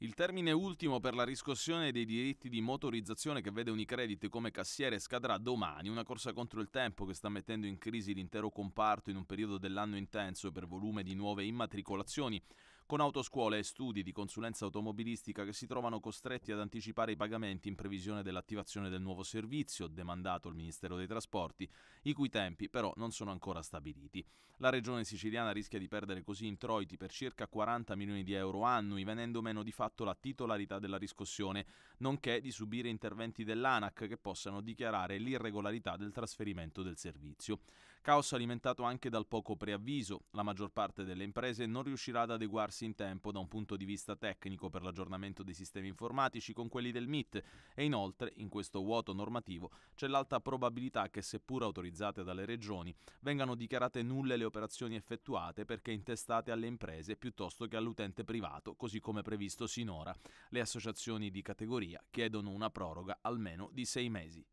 Il termine ultimo per la riscossione dei diritti di motorizzazione che vede Unicredit come cassiere scadrà domani, una corsa contro il tempo che sta mettendo in crisi l'intero comparto in un periodo dell'anno intenso per volume di nuove immatricolazioni con autoscuole e studi di consulenza automobilistica che si trovano costretti ad anticipare i pagamenti in previsione dell'attivazione del nuovo servizio demandato al Ministero dei Trasporti, i cui tempi però non sono ancora stabiliti. La regione siciliana rischia di perdere così introiti per circa 40 milioni di euro annui, venendo meno di fatto la titolarità della riscossione, nonché di subire interventi dell'ANAC che possano dichiarare l'irregolarità del trasferimento del servizio. Caos alimentato anche dal poco preavviso. La maggior parte delle imprese non riuscirà ad adeguarsi in tempo da un punto di vista tecnico per l'aggiornamento dei sistemi informatici con quelli del MIT e inoltre in questo vuoto normativo c'è l'alta probabilità che seppur autorizzate dalle regioni vengano dichiarate nulle le operazioni effettuate perché intestate alle imprese piuttosto che all'utente privato, così come previsto sinora. Le associazioni di categoria chiedono una proroga almeno di sei mesi.